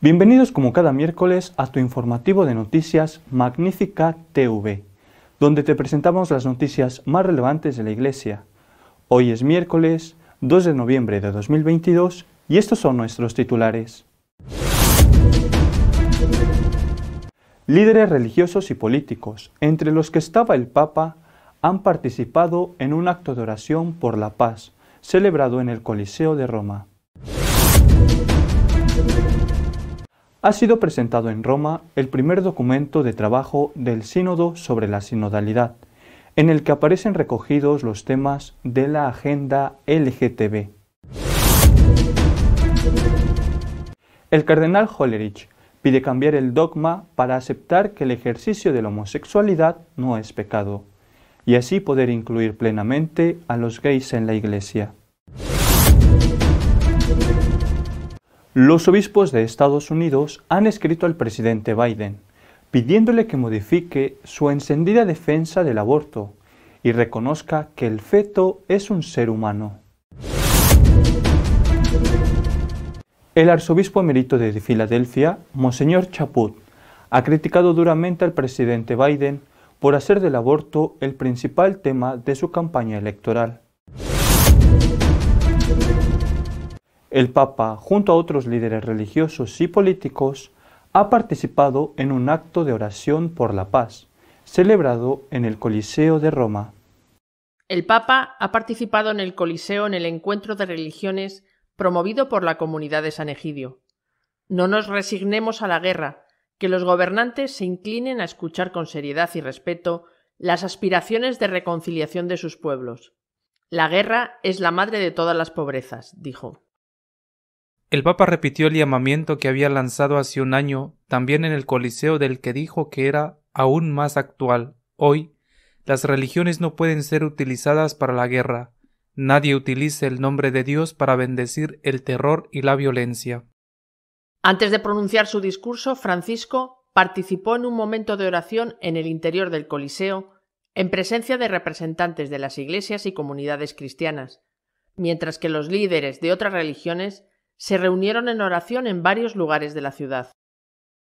Bienvenidos como cada miércoles a tu informativo de noticias Magnífica TV, donde te presentamos las noticias más relevantes de la Iglesia. Hoy es miércoles 2 de noviembre de 2022 y estos son nuestros titulares. Líderes religiosos y políticos, entre los que estaba el Papa, han participado en un acto de oración por la paz, celebrado en el Coliseo de Roma. Ha sido presentado en Roma el primer documento de trabajo del Sínodo sobre la sinodalidad, en el que aparecen recogidos los temas de la agenda LGTB. El cardenal Hollerich, Pide cambiar el dogma para aceptar que el ejercicio de la homosexualidad no es pecado y así poder incluir plenamente a los gays en la Iglesia. Los obispos de Estados Unidos han escrito al presidente Biden pidiéndole que modifique su encendida defensa del aborto y reconozca que el feto es un ser humano. El arzobispo emérito de Filadelfia, Monseñor Chaput, ha criticado duramente al presidente Biden por hacer del aborto el principal tema de su campaña electoral. El Papa, junto a otros líderes religiosos y políticos, ha participado en un acto de oración por la paz, celebrado en el Coliseo de Roma. El Papa ha participado en el Coliseo en el encuentro de religiones promovido por la comunidad de San Egidio. No nos resignemos a la guerra, que los gobernantes se inclinen a escuchar con seriedad y respeto las aspiraciones de reconciliación de sus pueblos. La guerra es la madre de todas las pobrezas, dijo. El Papa repitió el llamamiento que había lanzado hace un año también en el Coliseo del que dijo que era aún más actual. Hoy, las religiones no pueden ser utilizadas para la guerra, Nadie utilice el nombre de Dios para bendecir el terror y la violencia. Antes de pronunciar su discurso, Francisco participó en un momento de oración en el interior del Coliseo, en presencia de representantes de las iglesias y comunidades cristianas, mientras que los líderes de otras religiones se reunieron en oración en varios lugares de la ciudad.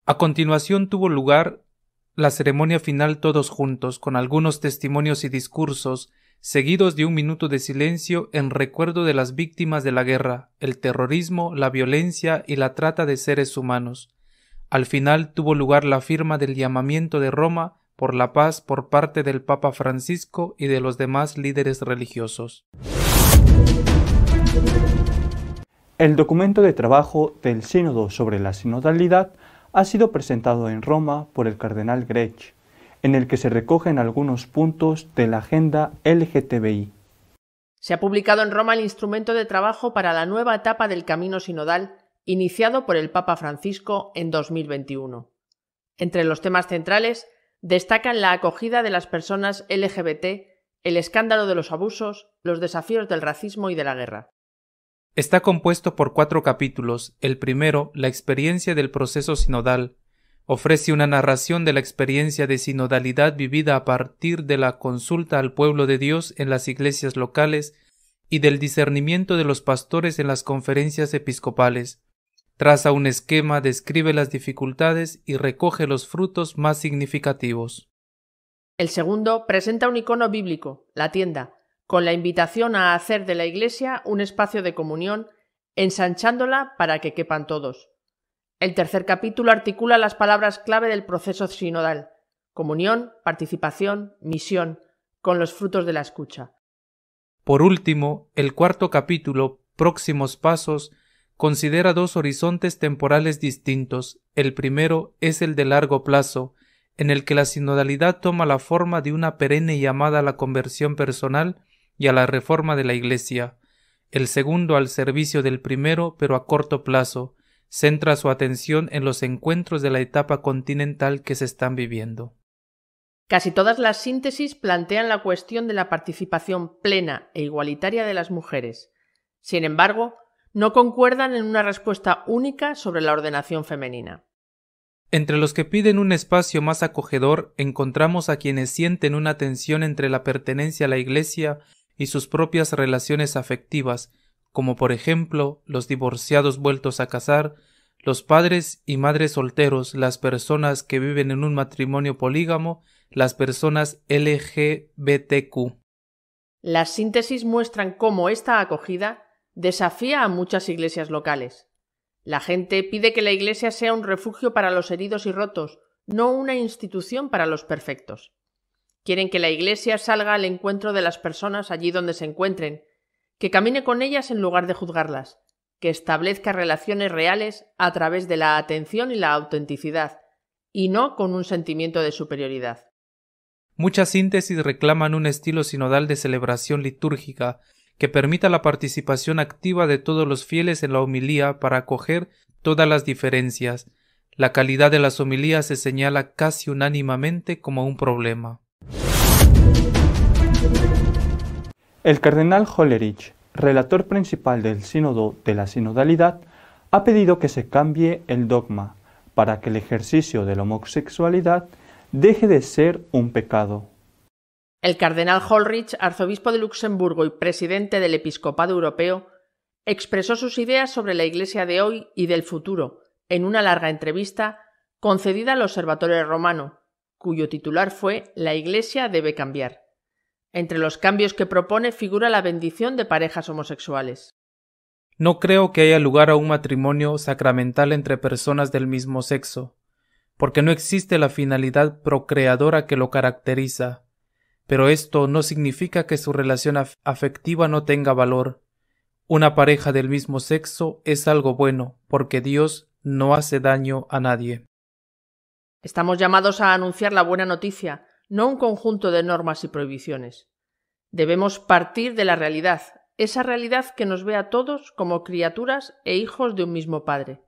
A continuación tuvo lugar la ceremonia final todos juntos, con algunos testimonios y discursos seguidos de un minuto de silencio en recuerdo de las víctimas de la guerra, el terrorismo, la violencia y la trata de seres humanos. Al final tuvo lugar la firma del llamamiento de Roma por la paz por parte del Papa Francisco y de los demás líderes religiosos. El documento de trabajo del Sínodo sobre la sinodalidad ha sido presentado en Roma por el cardenal Grech en el que se recogen algunos puntos de la agenda LGTBI. Se ha publicado en Roma el instrumento de trabajo para la nueva etapa del camino sinodal iniciado por el Papa Francisco en 2021. Entre los temas centrales destacan la acogida de las personas LGBT, el escándalo de los abusos, los desafíos del racismo y de la guerra. Está compuesto por cuatro capítulos. El primero, la experiencia del proceso sinodal, ofrece una narración de la experiencia de sinodalidad vivida a partir de la consulta al pueblo de Dios en las iglesias locales y del discernimiento de los pastores en las conferencias episcopales. Traza un esquema, describe las dificultades y recoge los frutos más significativos. El segundo presenta un icono bíblico, la tienda, con la invitación a hacer de la iglesia un espacio de comunión, ensanchándola para que quepan todos. El tercer capítulo articula las palabras clave del proceso sinodal, comunión, participación, misión, con los frutos de la escucha. Por último, el cuarto capítulo, próximos pasos, considera dos horizontes temporales distintos. El primero es el de largo plazo, en el que la sinodalidad toma la forma de una perenne llamada a la conversión personal y a la reforma de la Iglesia, el segundo al servicio del primero pero a corto plazo, centra su atención en los encuentros de la etapa continental que se están viviendo. Casi todas las síntesis plantean la cuestión de la participación plena e igualitaria de las mujeres. Sin embargo, no concuerdan en una respuesta única sobre la ordenación femenina. Entre los que piden un espacio más acogedor encontramos a quienes sienten una tensión entre la pertenencia a la Iglesia y sus propias relaciones afectivas, como por ejemplo los divorciados vueltos a casar, los padres y madres solteros, las personas que viven en un matrimonio polígamo, las personas LGBTQ. Las síntesis muestran cómo esta acogida desafía a muchas iglesias locales. La gente pide que la iglesia sea un refugio para los heridos y rotos, no una institución para los perfectos. Quieren que la iglesia salga al encuentro de las personas allí donde se encuentren, que camine con ellas en lugar de juzgarlas, que establezca relaciones reales a través de la atención y la autenticidad, y no con un sentimiento de superioridad. Muchas síntesis reclaman un estilo sinodal de celebración litúrgica que permita la participación activa de todos los fieles en la homilía para acoger todas las diferencias. La calidad de las homilías se señala casi unánimamente como un problema. El cardenal Hollerich, relator principal del sínodo de la sinodalidad, ha pedido que se cambie el dogma para que el ejercicio de la homosexualidad deje de ser un pecado. El cardenal Hollerich, arzobispo de Luxemburgo y presidente del episcopado europeo, expresó sus ideas sobre la Iglesia de hoy y del futuro en una larga entrevista concedida al Observatorio Romano, cuyo titular fue La Iglesia debe cambiar. Entre los cambios que propone figura la bendición de parejas homosexuales. No creo que haya lugar a un matrimonio sacramental entre personas del mismo sexo, porque no existe la finalidad procreadora que lo caracteriza, pero esto no significa que su relación afectiva no tenga valor. Una pareja del mismo sexo es algo bueno, porque Dios no hace daño a nadie. Estamos llamados a anunciar la buena noticia, no un conjunto de normas y prohibiciones. Debemos partir de la realidad, esa realidad que nos ve a todos como criaturas e hijos de un mismo Padre.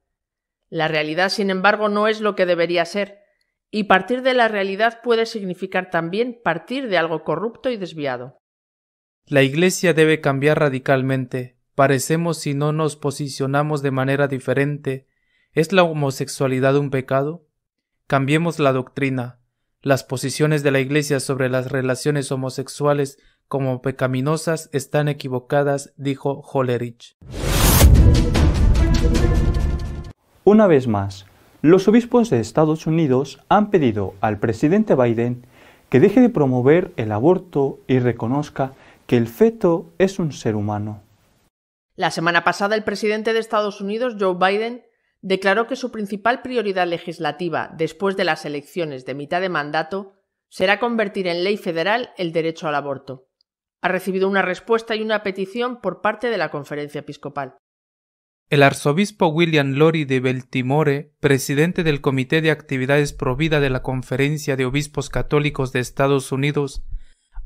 La realidad, sin embargo, no es lo que debería ser, y partir de la realidad puede significar también partir de algo corrupto y desviado. La Iglesia debe cambiar radicalmente. Parecemos si no nos posicionamos de manera diferente. ¿Es la homosexualidad un pecado? Cambiemos la doctrina, las posiciones de la Iglesia sobre las relaciones homosexuales como pecaminosas están equivocadas, dijo Hollerich. Una vez más, los obispos de Estados Unidos han pedido al presidente Biden que deje de promover el aborto y reconozca que el feto es un ser humano. La semana pasada el presidente de Estados Unidos, Joe Biden, declaró que su principal prioridad legislativa después de las elecciones de mitad de mandato será convertir en ley federal el derecho al aborto. Ha recibido una respuesta y una petición por parte de la Conferencia Episcopal. El arzobispo William Lori de Beltimore, presidente del Comité de Actividades Provida de la Conferencia de Obispos Católicos de Estados Unidos,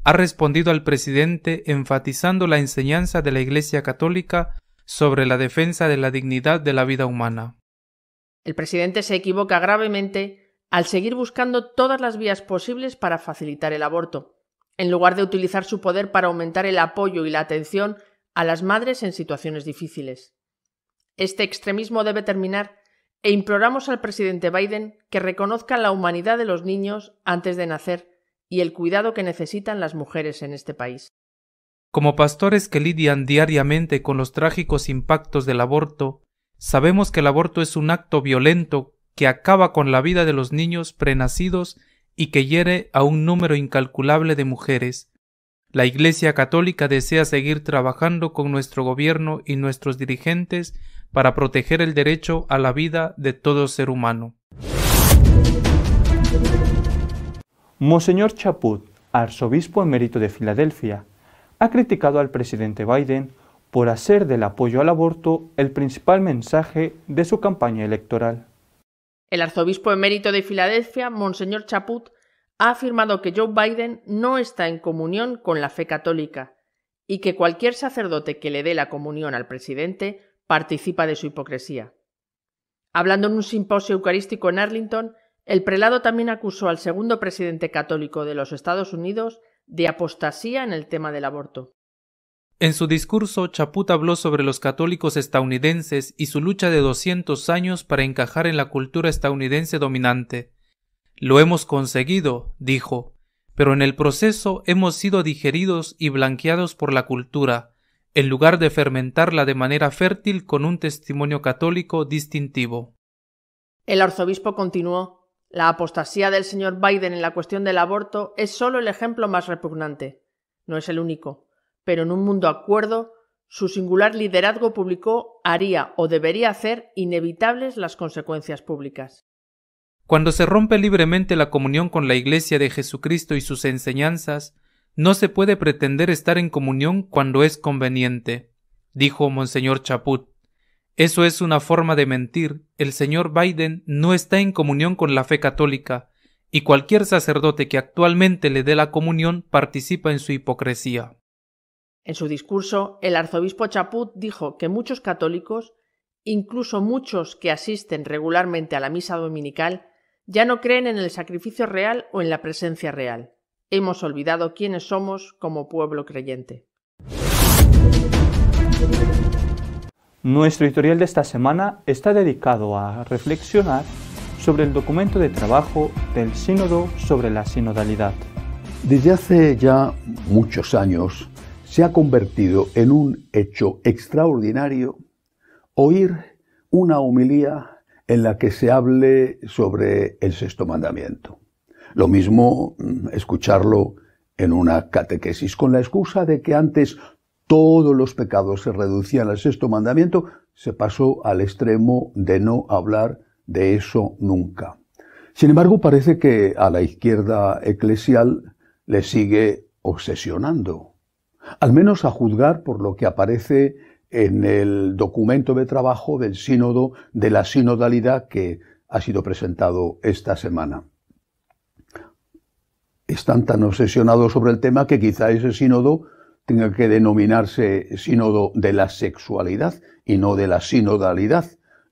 ha respondido al presidente enfatizando la enseñanza de la Iglesia Católica sobre la defensa de la dignidad de la vida humana. El presidente se equivoca gravemente al seguir buscando todas las vías posibles para facilitar el aborto, en lugar de utilizar su poder para aumentar el apoyo y la atención a las madres en situaciones difíciles. Este extremismo debe terminar e imploramos al presidente Biden que reconozca la humanidad de los niños antes de nacer y el cuidado que necesitan las mujeres en este país. Como pastores que lidian diariamente con los trágicos impactos del aborto, Sabemos que el aborto es un acto violento que acaba con la vida de los niños prenacidos y que hiere a un número incalculable de mujeres. La Iglesia Católica desea seguir trabajando con nuestro gobierno y nuestros dirigentes para proteger el derecho a la vida de todo ser humano. Monseñor Chaput, arzobispo emérito de Filadelfia, ha criticado al presidente Biden por hacer del apoyo al aborto el principal mensaje de su campaña electoral. El arzobispo emérito de Filadelfia, Monseñor Chaput, ha afirmado que Joe Biden no está en comunión con la fe católica y que cualquier sacerdote que le dé la comunión al presidente participa de su hipocresía. Hablando en un simposio eucarístico en Arlington, el prelado también acusó al segundo presidente católico de los Estados Unidos de apostasía en el tema del aborto. En su discurso, Chaput habló sobre los católicos estadounidenses y su lucha de 200 años para encajar en la cultura estadounidense dominante. Lo hemos conseguido, dijo, pero en el proceso hemos sido digeridos y blanqueados por la cultura, en lugar de fermentarla de manera fértil con un testimonio católico distintivo. El arzobispo continuó La apostasía del señor Biden en la cuestión del aborto es solo el ejemplo más repugnante. No es el único pero en un mundo acuerdo, su singular liderazgo público haría o debería hacer inevitables las consecuencias públicas. Cuando se rompe libremente la comunión con la Iglesia de Jesucristo y sus enseñanzas, no se puede pretender estar en comunión cuando es conveniente, dijo Monseñor Chaput. Eso es una forma de mentir. El señor Biden no está en comunión con la fe católica, y cualquier sacerdote que actualmente le dé la comunión participa en su hipocresía. En su discurso, el arzobispo Chaput dijo que muchos católicos, incluso muchos que asisten regularmente a la misa dominical, ya no creen en el sacrificio real o en la presencia real. Hemos olvidado quiénes somos como pueblo creyente. Nuestro editorial de esta semana está dedicado a reflexionar sobre el documento de trabajo del Sínodo sobre la sinodalidad. Desde hace ya muchos años, se ha convertido en un hecho extraordinario oír una homilía en la que se hable sobre el sexto mandamiento. Lo mismo mm, escucharlo en una catequesis, con la excusa de que antes todos los pecados se reducían al sexto mandamiento, se pasó al extremo de no hablar de eso nunca. Sin embargo, parece que a la izquierda eclesial le sigue obsesionando al menos a juzgar por lo que aparece en el documento de trabajo del sínodo de la sinodalidad que ha sido presentado esta semana. Están tan obsesionados sobre el tema que quizá ese sínodo tenga que denominarse sínodo de la sexualidad y no de la sinodalidad,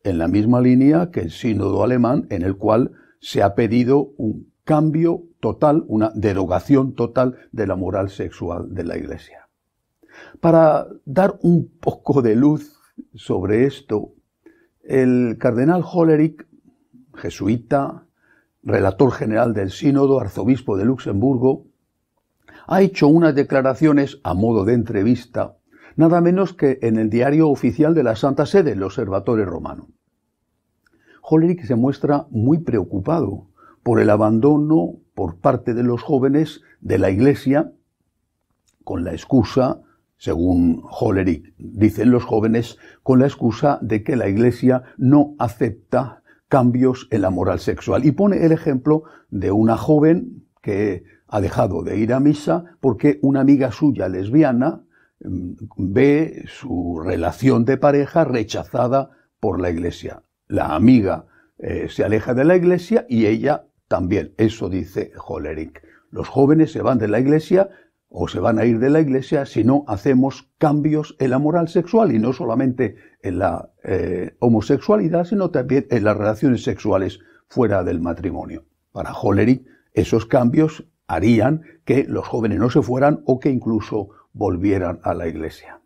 en la misma línea que el sínodo alemán en el cual se ha pedido un cambio total, una derogación total de la moral sexual de la Iglesia. Para dar un poco de luz sobre esto, el cardenal Hollerich, jesuita, relator general del sínodo, arzobispo de Luxemburgo, ha hecho unas declaraciones a modo de entrevista, nada menos que en el diario oficial de la Santa Sede, el Observatorio Romano. Hollerich se muestra muy preocupado por el abandono por parte de los jóvenes de la Iglesia, con la excusa según Hollerich, dicen los jóvenes, con la excusa de que la Iglesia no acepta cambios en la moral sexual. Y pone el ejemplo de una joven que ha dejado de ir a misa porque una amiga suya lesbiana mm, ve su relación de pareja rechazada por la Iglesia. La amiga eh, se aleja de la Iglesia y ella también. Eso dice Hollerich. Los jóvenes se van de la Iglesia o se van a ir de la iglesia si no hacemos cambios en la moral sexual y no solamente en la eh, homosexualidad, sino también en las relaciones sexuales fuera del matrimonio. Para Hollery esos cambios harían que los jóvenes no se fueran o que incluso volvieran a la iglesia.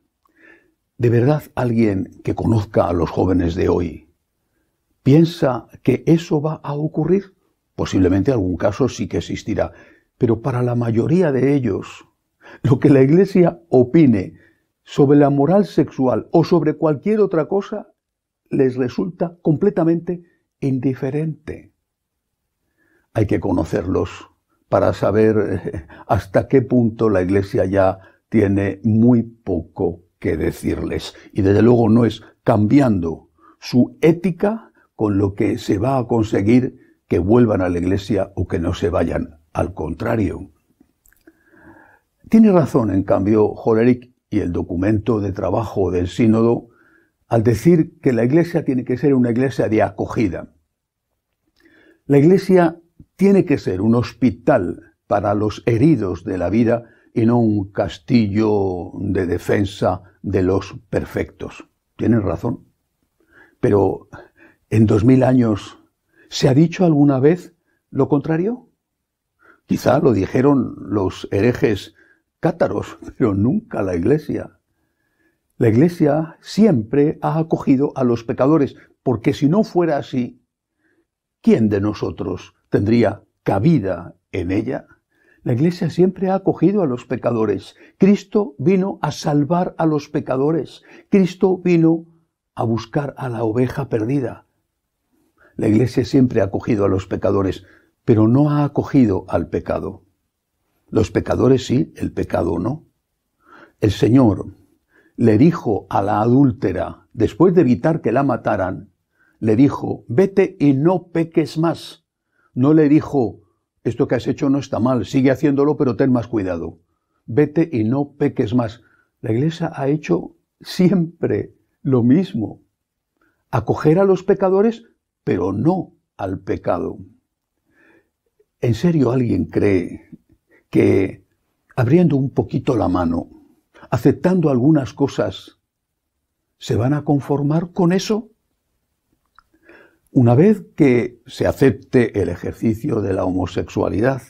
¿De verdad alguien que conozca a los jóvenes de hoy piensa que eso va a ocurrir? Posiblemente algún caso sí que existirá, pero para la mayoría de ellos lo que la iglesia opine sobre la moral sexual o sobre cualquier otra cosa les resulta completamente indiferente. Hay que conocerlos para saber eh, hasta qué punto la iglesia ya tiene muy poco que decirles. Y desde luego no es cambiando su ética con lo que se va a conseguir que vuelvan a la iglesia o que no se vayan. Al contrario, tiene razón, en cambio, Joleric y el documento de trabajo del sínodo al decir que la iglesia tiene que ser una iglesia de acogida. La iglesia tiene que ser un hospital para los heridos de la vida y no un castillo de defensa de los perfectos. Tienen razón. Pero en dos mil años, ¿se ha dicho alguna vez lo contrario? Quizá lo dijeron los herejes cátaros, pero nunca la iglesia. La iglesia siempre ha acogido a los pecadores, porque si no fuera así, ¿quién de nosotros tendría cabida en ella? La iglesia siempre ha acogido a los pecadores. Cristo vino a salvar a los pecadores. Cristo vino a buscar a la oveja perdida. La iglesia siempre ha acogido a los pecadores, pero no ha acogido al pecado. Los pecadores sí, el pecado no. El Señor le dijo a la adúltera, después de evitar que la mataran, le dijo, vete y no peques más. No le dijo, esto que has hecho no está mal, sigue haciéndolo, pero ten más cuidado. Vete y no peques más. La iglesia ha hecho siempre lo mismo. Acoger a los pecadores, pero no al pecado. ¿En serio alguien cree que abriendo un poquito la mano, aceptando algunas cosas, ¿se van a conformar con eso? Una vez que se acepte el ejercicio de la homosexualidad,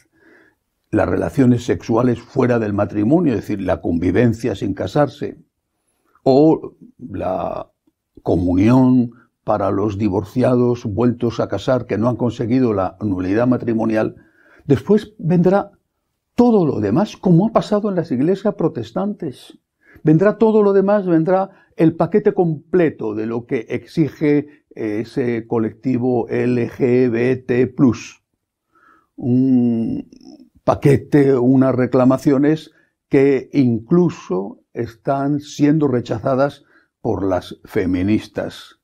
las relaciones sexuales fuera del matrimonio, es decir, la convivencia sin casarse, o la comunión para los divorciados vueltos a casar que no han conseguido la nulidad matrimonial, después vendrá todo lo demás, como ha pasado en las iglesias protestantes. Vendrá todo lo demás, vendrá el paquete completo de lo que exige ese colectivo LGBT. Un paquete, unas reclamaciones que incluso están siendo rechazadas por las feministas.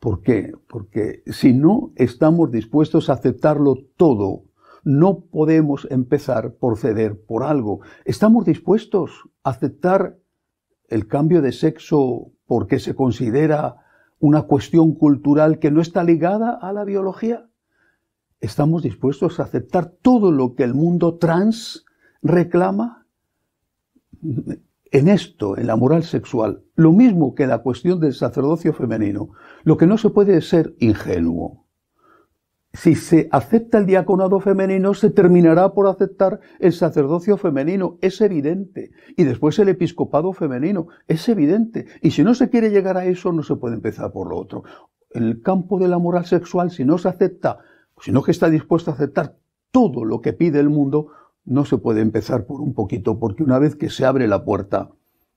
¿Por qué? Porque si no estamos dispuestos a aceptarlo todo no podemos empezar por ceder por algo. ¿Estamos dispuestos a aceptar el cambio de sexo porque se considera una cuestión cultural que no está ligada a la biología? ¿Estamos dispuestos a aceptar todo lo que el mundo trans reclama? En esto, en la moral sexual, lo mismo que la cuestión del sacerdocio femenino, lo que no se puede es ser ingenuo si se acepta el diaconado femenino, se terminará por aceptar el sacerdocio femenino, es evidente. Y después el episcopado femenino, es evidente. Y si no se quiere llegar a eso, no se puede empezar por lo otro. En el campo de la moral sexual, si no se acepta, si no que está dispuesto a aceptar todo lo que pide el mundo, no se puede empezar por un poquito, porque una vez que se abre la puerta,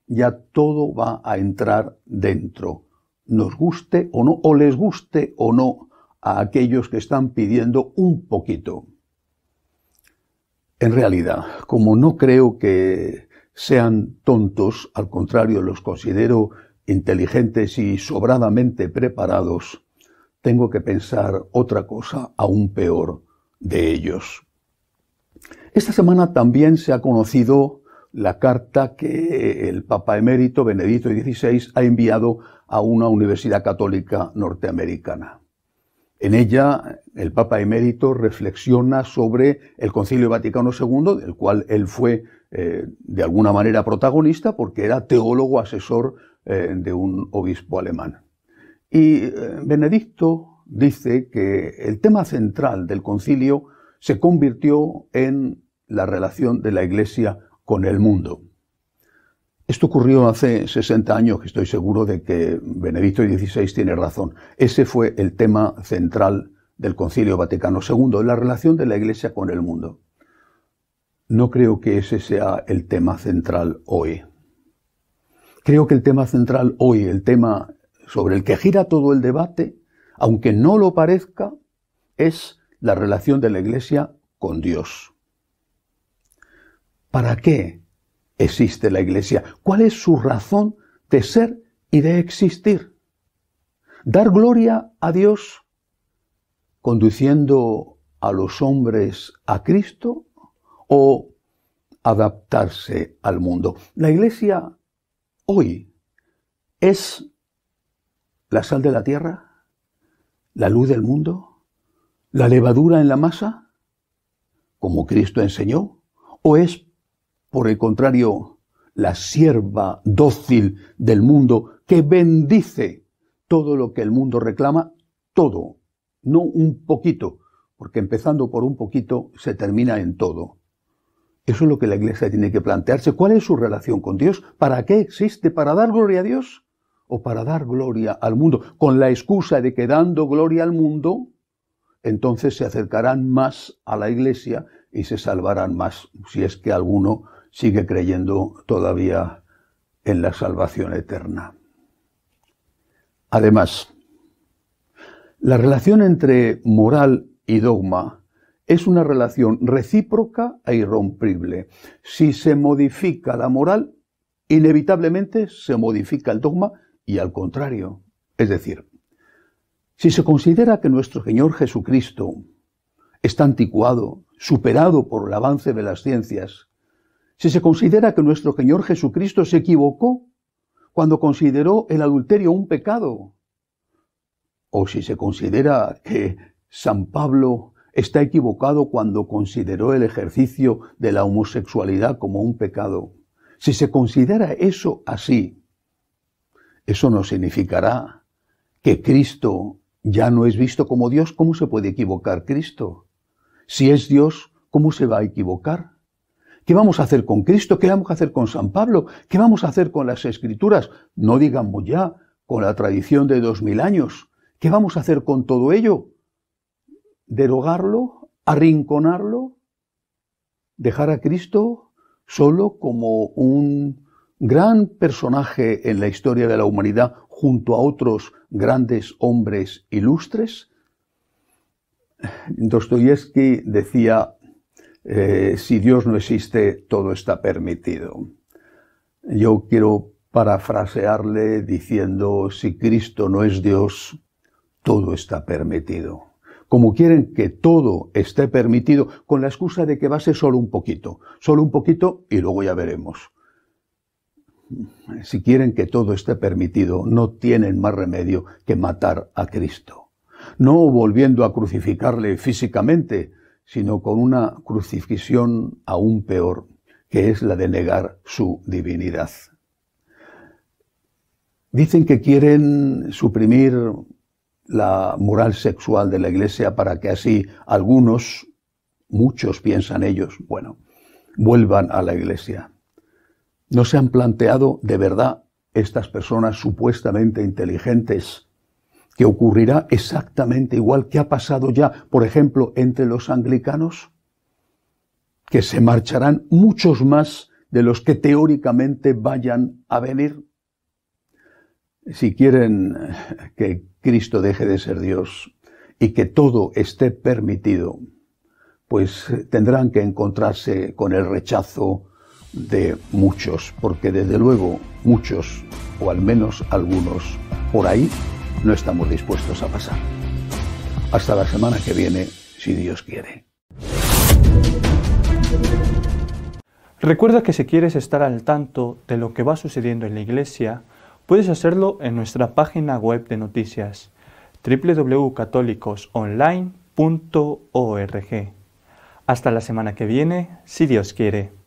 ya todo va a entrar dentro, nos guste o no, o les guste o no a aquellos que están pidiendo un poquito. En realidad, como no creo que sean tontos, al contrario, los considero inteligentes y sobradamente preparados, tengo que pensar otra cosa aún peor de ellos. Esta semana también se ha conocido la carta que el Papa emérito Benedicto XVI ha enviado a una universidad católica norteamericana. En ella, el Papa emérito reflexiona sobre el Concilio Vaticano II, del cual él fue eh, de alguna manera protagonista, porque era teólogo asesor eh, de un obispo alemán. Y eh, Benedicto dice que el tema central del concilio se convirtió en la relación de la Iglesia con el mundo. Esto ocurrió hace 60 años, que estoy seguro de que Benedicto XVI tiene razón. Ese fue el tema central del Concilio Vaticano II, la relación de la Iglesia con el mundo. No creo que ese sea el tema central hoy. Creo que el tema central hoy, el tema sobre el que gira todo el debate, aunque no lo parezca, es la relación de la Iglesia con Dios. ¿Para qué existe la iglesia? ¿Cuál es su razón de ser y de existir? Dar gloria a Dios conduciendo a los hombres a Cristo o adaptarse al mundo. La iglesia hoy es la sal de la tierra, la luz del mundo, la levadura en la masa, como Cristo enseñó, o es por el contrario, la sierva dócil del mundo que bendice todo lo que el mundo reclama, todo, no un poquito, porque empezando por un poquito se termina en todo. Eso es lo que la iglesia tiene que plantearse. ¿Cuál es su relación con Dios? ¿Para qué existe? ¿Para dar gloria a Dios? ¿O para dar gloria al mundo? Con la excusa de que dando gloria al mundo, entonces se acercarán más a la iglesia y se salvarán más, si es que alguno sigue creyendo todavía en la salvación eterna. Además, la relación entre moral y dogma es una relación recíproca e irrompible. Si se modifica la moral, inevitablemente se modifica el dogma y al contrario. Es decir, si se considera que nuestro Señor Jesucristo está anticuado, superado por el avance de las ciencias, si se considera que nuestro Señor Jesucristo se equivocó cuando consideró el adulterio un pecado, o si se considera que San Pablo está equivocado cuando consideró el ejercicio de la homosexualidad como un pecado, si se considera eso así, eso no significará que Cristo ya no es visto como Dios, ¿cómo se puede equivocar Cristo? Si es Dios, ¿cómo se va a equivocar? ¿Qué vamos a hacer con Cristo? ¿Qué vamos a hacer con San Pablo? ¿Qué vamos a hacer con las Escrituras? No digamos ya con la tradición de dos mil años. ¿Qué vamos a hacer con todo ello? ¿Derogarlo? ¿Arrinconarlo? ¿Dejar a Cristo solo como un gran personaje en la historia de la humanidad junto a otros grandes hombres ilustres? Dostoyevsky decía eh, si Dios no existe, todo está permitido. Yo quiero parafrasearle diciendo, si Cristo no es Dios, todo está permitido. Como quieren que todo esté permitido, con la excusa de que va a ser solo un poquito, solo un poquito y luego ya veremos. Si quieren que todo esté permitido, no tienen más remedio que matar a Cristo. No volviendo a crucificarle físicamente, sino con una crucifixión aún peor, que es la de negar su divinidad. Dicen que quieren suprimir la moral sexual de la Iglesia para que así algunos, muchos piensan ellos, bueno, vuelvan a la Iglesia. ¿No se han planteado de verdad estas personas supuestamente inteligentes que ocurrirá exactamente igual que ha pasado ya, por ejemplo, entre los anglicanos, que se marcharán muchos más de los que teóricamente vayan a venir. Si quieren eh, que Cristo deje de ser Dios y que todo esté permitido, pues eh, tendrán que encontrarse con el rechazo de muchos, porque desde luego muchos, o al menos algunos, por ahí no estamos dispuestos a pasar. Hasta la semana que viene, si Dios quiere. Recuerda que si quieres estar al tanto de lo que va sucediendo en la Iglesia, puedes hacerlo en nuestra página web de noticias www.católicosonline.org. Hasta la semana que viene, si Dios quiere.